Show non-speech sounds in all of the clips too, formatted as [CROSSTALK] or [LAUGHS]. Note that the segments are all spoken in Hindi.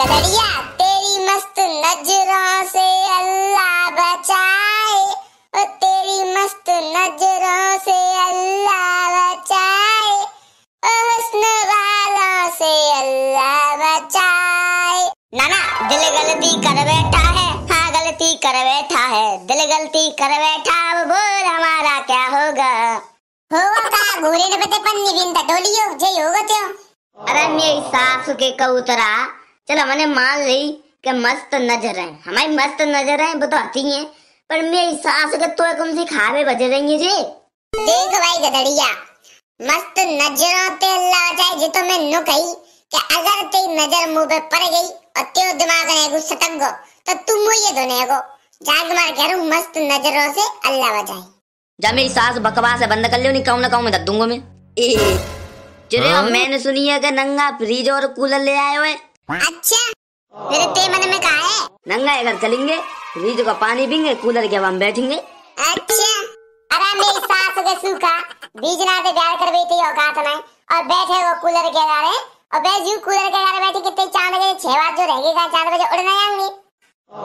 गदरिया तेरी मस्त नजरों से अल्लाह बचाए ओ तेरी मस्त नजरों से अल्लाह बचाए ओ हुस्न वालों से अल्लाह बचाए ना दिल गलती कर बैठा है हाँ गलती कर बैठा है दिल गलती कर बैठा अब बोल हमारा क्या होगा होगा तो घूरे ने पते पन्नी बिंदा डोलियो जय होगा त्यो अरे मेरी सासू के कबूतरा चलो मैंने मान ली कि मस्त नजर है हमारी मस्त नजर है वो तो आती है पर मेरी सास के तो एक से खा में बज रही है जी देख भाई गदड़िया मस्त नजरों ते अल्लाह जाए जे तो मैं नु कही कि अगर तेरी नजर मुंह पे पड़ गई और तेरे दिमाग ने गु सटक गो तो तू वो ये दोने गो जाग मार कह रहूं मस्त नजरों से अल्लाह बजाए जा मेरी सास बकवास है बंद कर लियो नहीं कहूं ना कहूं मैं दद दूंगा मैं ए चलो हाँ? मैंने सुनी है कि नंगा फ्रिज और कूलर ले आए हुए अच्छा तेरे ते मन में कहा है नंगा अगर चलेंगे रीजू का पानी पीएंगे कूलर के हवा बैठेंगे अच्छा अरे मेरी सास के सूखा बीज ना प्यार कर बैठी और बैठे वो कूलर के और कूलर के कितने छह बार जो रहेगी बजे उड़ना जाएंगी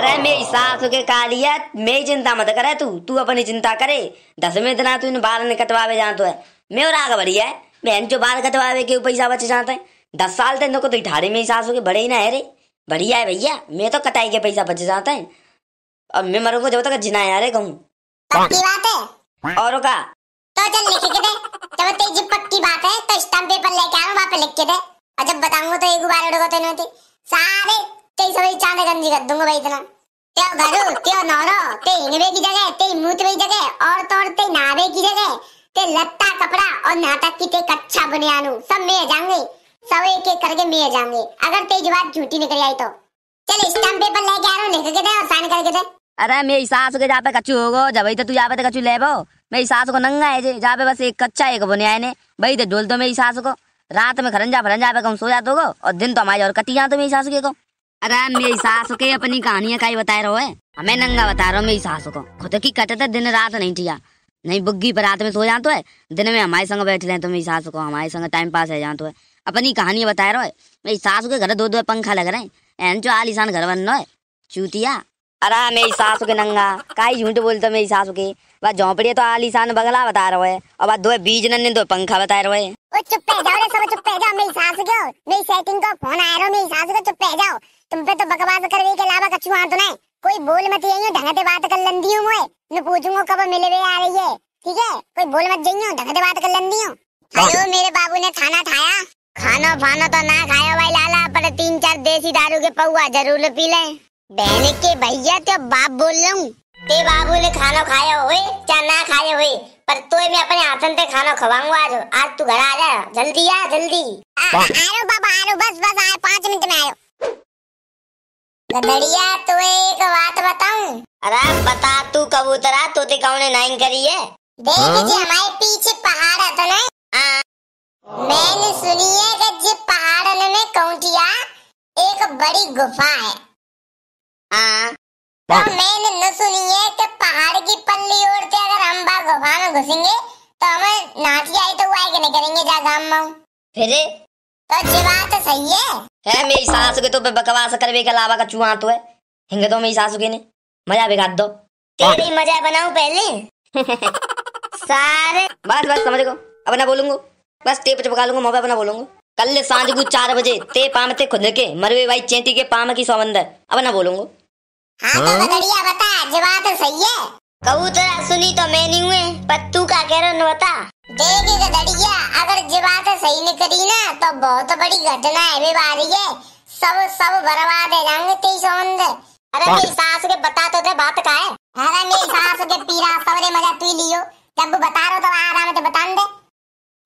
अरे मेरी सास के कालिया मेरी चिंता मत करे तू तू अपनी चिंता करे दसवें दिन तू इन बाल ने कटवावे जान तो है मैं और आगे बढ़िया है बहन जो बाल कटवावे के पैसा बच जाते हैं दस साल तक को तो इठारे में ही सास हो बड़े ही ना है रे बढ़िया है भैया मैं तो कटाई के पैसा बच जाता है अब मैं मरूंगा जब तक जिना यारे कहूँ पक्की बात है और का तो चल लिख के दे जब तेरी पक्की बात है तो स्टाम्प पेपर लेके पे लिख के दे और जब बताऊंगा तो एक बार तो सारे तेरी सभी चांदे गंजी कर दूंगा भाई इतना नौरो ते इनवे की जगह ते मूत जगह और तो और नावे की जगह ते लत्ता कपड़ा और नाटक की ते कच्चा बनियानू सब सब एक एक करके मिल जाएंगे अगर तेज बात झूठी निकल आई तो चल स्टाम्प पेपर लेके आ रहा हूँ लिख के दे और साइन करके दे अरे मेरी सास के जा पे कच्चू होगो जब तो तू जा पे कच्चू लेबो मेरी सास को नंगा है जी जा पे बस एक कच्चा एक बने आए ने भाई तो ढोल दो मेरी सास को रात में खरंजा फरंजा पे कम सो जाते हो और दिन तो हमारे और कटी जाते मेरी सास के को अरे मेरी सास के अपनी कहानियां का ही बता रहे हो हमें नंगा बता रहा हूँ मेरी सास को खुद की कटते दिन रात नहीं ठिया नहीं बुग्गी पर रात में सो जाते है दिन में हमारे संग बैठ रहे तो मेरी सास को हमारे संग टाइम पास है जाते है अपनी कहानी बता रहा है मेरी सासू के घर दो दो पंखा लग रहे हैं एन जो आलिशान घर बन रहा है चूतिया अरे हाँ, मेरी सासू के नंगा का झूठ बोलते मेरी सासू के वह झोंपड़ी तो आलिशान बगला बता रहा है और वह दो बीज नन्हे दो पंखा बता रहा है चुप जाओ रे सब चुप जाओ मेरी मेरी सेटिंग को फोन आ रहा मेरी को चुप जाओ तुम पे तो बकवास के अलावा कछु हाथ तो नहीं कोई बोल मत ढंग से बात कर लंदी मैं मैं पूछूंगा कब मिले हुए आ रही है ठीक है कोई बोल मत जाइयो ढंग से बात कर लंदी हेलो हाँ। मेरे बाबू ने खाना खाया खाना फाना तो ना खाया भाई लाला पर तीन चार देसी दारू के पौआ जरूर पी ले बहन के भैया तो बाप बोल लो ते बाबू ने खाना खाया हुए चाहे ना खाए हुए पर तो मैं अपने हाथन पे खाना खवाऊंगा आज आज तू घर आ जा जल्दी आ जल्दी आ रो बाबा आ रो बस बस आ पाँच मिनट में आयो गदड़िया तो एक बात बताऊं अरे बता तू कबूतरा तोते ते कौन नाइन करी है देख जी हाँ। हमारे पीछे पहाड़ है तो ना मैंने सुनी है कि जिस पहाड़न में कौटिया एक बड़ी गुफा है हाँ तो मैंने न सुनी है कि पहाड़ की पल्ली ओर से अगर हम बा गुफा में घुसेंगे तो हमें नाची आई तो हुआ कि नहीं करेंगे जा गाम माँ फिर तो जी बात तो सही है है मेरी सास के तो बकवास करवे के अलावा का चुहा तो है हिंगे तो मेरी सासू के ने मजा बिगाड़ दो तेरी मजा बनाऊ पहले [LAUGHS] सारे बस बस समझ गो अब ना बोलूंगा बस टेप चिपका लूंगा मोबाइल बना बोलूंगा कल सांझ को चार बजे ते पाम ते खुद के मरवे भाई चेंटी के पाम की सौबंदर अब ना बोलूंगो हाँ तो हाँ? बता जवाब तो सही है कहू तेरा सुनी तो मैं नहीं हुए पत्तू का कह रहा बता देख गदड़िया अगर जीवात तो सही नहीं करी ना तो बहुत बड़ी घटना है भी बारी है सब सब बर्बाद है जाएंगे तेरी समंद अरे मेरी सास के बता तो बात का है अरे मेरी सास के पीरा सबरे मजा तू लियो जब बता रहा तो आराम से बता दे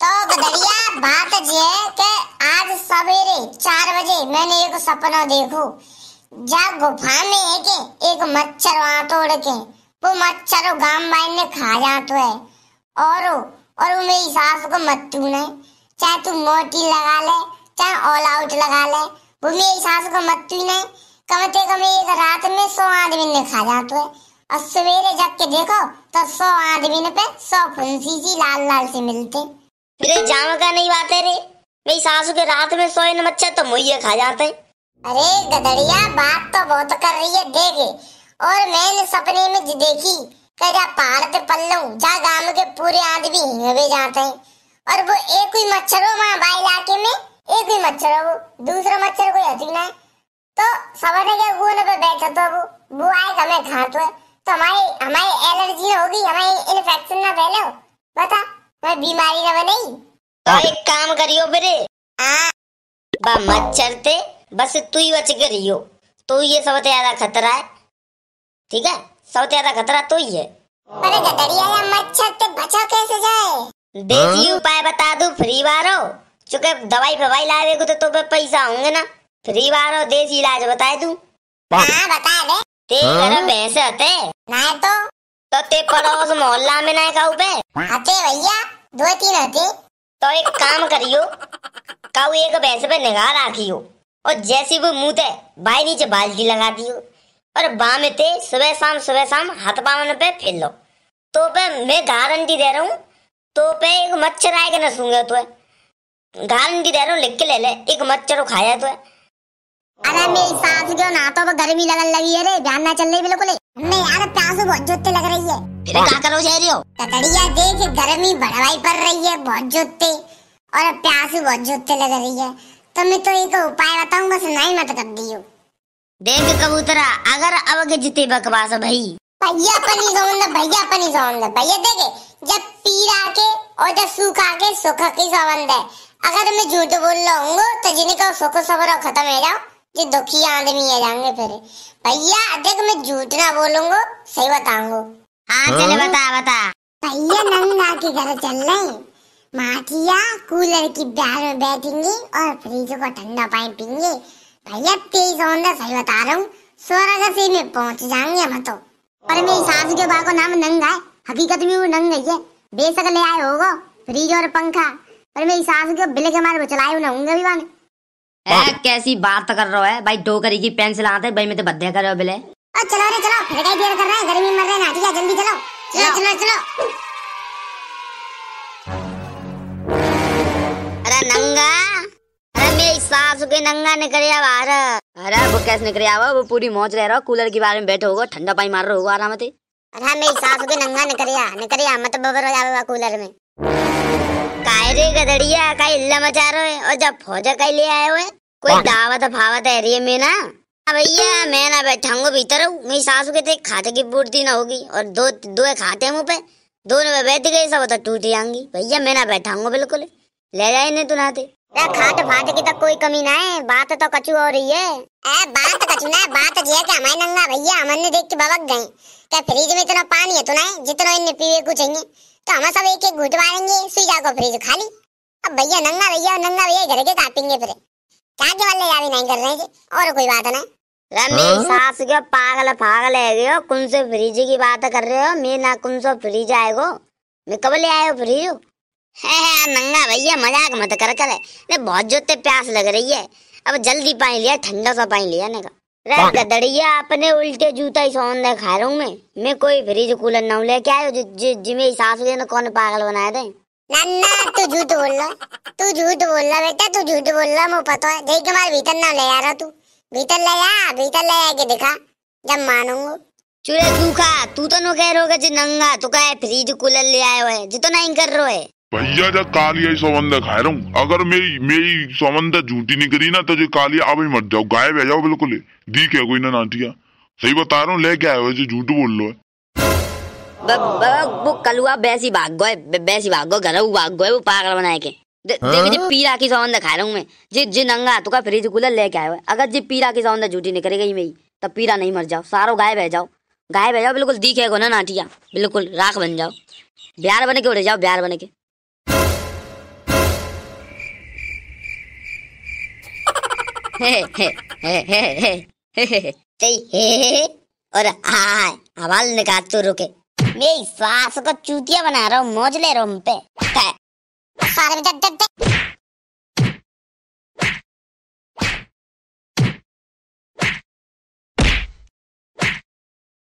तो बदरिया बात जी है कि आज सवेरे चार बजे मैंने एक सपना देखो जब गुफा में एक, एक मच्छर वहां तोड़ के वो मच्छर गांव भाई ने खा जातो है और और वो मेरी सास को मत्तू ने चाहे तू मोटी लगा ले चाहे ऑल आउट लगा ले वो मेरी सास को मत्तू ने से कम एक रात में सौ आदमी ने खा जातो है और सवेरे जग के देखो तो सौ आदमी ने पे सौ फुंसी सी लाल लाल से मिलते मेरे जाम का नहीं बात है रे मेरी सासू के रात में सोए न मच्छर तो मुहे खा जाते हैं अरे गदड़िया बात तो बहुत कर रही है देखे और मैंने सपने में देखी कजा पहाड़ पे पल्लू जा गांव के पूरे आदमी हिंगे जाते हैं और वो एक ही मच्छर हो वहाँ बाई इलाके में एक ही मच्छर हो दूसरा मच्छर कोई अधिक ना है तो सवाने के गुने पे बैठा तो वो वो आए तो हमें घाट हुए तो हमारी हमारी एलर्जी होगी हमारी इन्फेक्शन ना फैले बता पर बीमारी ना हाँ। बने तो एक काम करियो बेरे हाँ बा मच्छर ते बस तू ही बच के रहियो तो ये सबसे ज्यादा खतरा है ठीक है सबसे ज्यादा खतरा तो ही है पर गदरिया या मच्छर से तो बचा कैसे जाए देख हाँ। उपाय बता दूं फ्री बारो चुके दवाई फवाई लावे को तो तो पे पैसा होंगे ना फ्री बारो देसी इलाज बताए तू हाँ बता दे तेरे घर में भैंसे होते ना तो तो ते पड़ोस मोहल्ला में ना काऊ पे अते भैया दो तीन हते तो एक काम करियो काऊ एक भैंस पे निगाह राखियो और जैसी वो मुंह ते बाई नीचे बाल्टी लगा दियो और बाम ते सुबह शाम सुबह शाम हाथ पावन पे फेर लो तो पे मैं गारंटी दे रहा हूँ तो पे एक मच्छर आएगा ना सुंगे तो गारंटी दे रहा हूँ लिख के ले ले एक मच्छर खाया तो अरे मेरी सास क्यों ना तो गर्मी लगन लगी है रे ध्यान ना चल रही बिल्कुल मैं यार प्यास बहुत जोत लग रही है फिर हाँ। क्या करो जा रही हो ततड़िया देख गर्मी बढ़वाई पड़ रही है बहुत जोते और प्यास बहुत जोते लग रही है तो मैं तो एक उपाय बताऊंगा सुनाई मत कर दियो देख कबूतरा अगर अब के जीते बकवास भाई भैया पनी जोन भैया पनी जोन भैया देखे जब पीरा के और जब सूखा के सुख की संबंध है अगर मैं झूठ बोल लूंगा तो जिन्हें का सुख सबर खत्म हो जाओ कि दुखी आदमी है जाएंगे फिर भैया देख मैं झूठ ना बोलूंगो सही बताऊंगो हाँ, हाँ चले बता बता भैया नंदा के घर चल रहे माठिया कूलर की बैर में बैठेंगे और फ्रिज का ठंडा पानी पीएंगे भैया तेज होंगे सही बता रहा हूँ सोलह से में पहुंच जाएंगे हम तो पर मेरी सास के बाप का नाम नंगा है हकीकत में वो नंग ही है बेशक ले आए होगा फ्रिज और पंखा पर मेरी सास के बिल के मारे चलाए ना होंगे भी वाने ए, कैसी बात कर रहा है भाई डोकरी की पेंसिल आते भाई मैं तो बद्दे कर रहे हो बिले चलो रे चलो फिर देर कर रहे हैं गर्मी मर रहे हैं ठीक है जल्दी चलो चलो चलो चलो अरे नंगा अरे मेरी सास के नंगा निकले बाहर अरे वो कैसे निकले आवा वो पूरी मौज रह रहा कूलर की बारे में बैठे होगा ठंडा पानी मार रहा होगा आराम से अरे मेरी सास के नंगा निकले निकले मत बबर हो जावे कूलर में अरे गदड़िया का इल्ला मचा रहे और जब फौजा का ले आए हुए कोई दावत फावत एरिया में ना हाँ भैया मैं ना बैठा भीतर हूँ मेरी सासू के खाते की पूर्ति ना होगी और दो दो खाते मुँह पे दोनों में बैठ गई सब तो टूट जाएंगी भैया मैं ना बैठाऊंगा बिल्कुल ले जाए नहीं तुनाते खाट फाट की तो कोई कमी ना है बात तो कछु हो रही है ए, बात कछु ना तो है बात जे के हमारे नंगा भैया हमने देख के भबक गए क्या फ्रिज में इतना पानी है तो ना जितना इन्हें पीवे कुछ तो हम सब एक एक घूट मारेंगे सुजा को फ्रिज खाली अब भैया नंगा भैया और नंगा भैया घर के काटेंगे फिर क्या के वाले यार नहीं कर रहे थे और कोई बात ना रमी हाँ? सास के पागल पागल है गयो कुन से फ्रिज की बात कर रहे हो मैं ना कुन से फ्रिज आएगो मैं कब ले आयो फ्रिज है नंगा भैया मजाक मत कर कर बहुत जोते प्यास लग रही है अब जल्दी पानी लिया ठंडा सा पानी लिया ने गदड़िया अपने उल्टे जूता ही सौन दे खा रहा हूँ मैं मैं कोई फ्रिज कूलर ना ले क्या आयो जिमे सास ने कौन पागल बनाया थे नन्ना तू झूठ बोल रहा तू झूठ बोल रहा बेटा तू झूठ बोल रहा मुझे पता है देख हमारे भीतर ना ले आ रहा तू भीतर ले आ भीतर ले आके दिखा जब मानूंगा चूहे सूखा तू तो नो कह तो रहे हो नंगा तू कहा फ्रिज कूलर ले आयो है जो तो कर रो है भैया जब कालिया ही सौमंदा खा रहा हूँ अगर मेरी मेरी सौमंदा झूठी निकली ना तो जो कालिया अब ही मर जाओ गायब है जाओ बिल्कुल दी क्या कोई ना नाटिया सही बता रहा हूँ लेके आयो जो झूठ बोल लो वो कलुआ बैसी भाग गए बैसी भाग गए घर भाग गए वो पागल बनाए के हाँ? देखो जी पीरा की सौंद खा रहा हूँ मैं जी जी नंगा हाथों का फ्रिज कूलर लेके आया अगर जी पीरा की सौंद झूठी निकल गई मेरी तब पीरा नहीं मर जाओ सारो गायब है जाओ गायब है जाओ बिल्कुल दिखेगो ना नाटिया बिल्कुल राख बन जाओ ब्यार बन के उड़े जाओ ब्यार बन के और आवाज निकाल तो रुके मैं सास को चूतिया बना रहा हूँ मौज ले रहा हूँ पे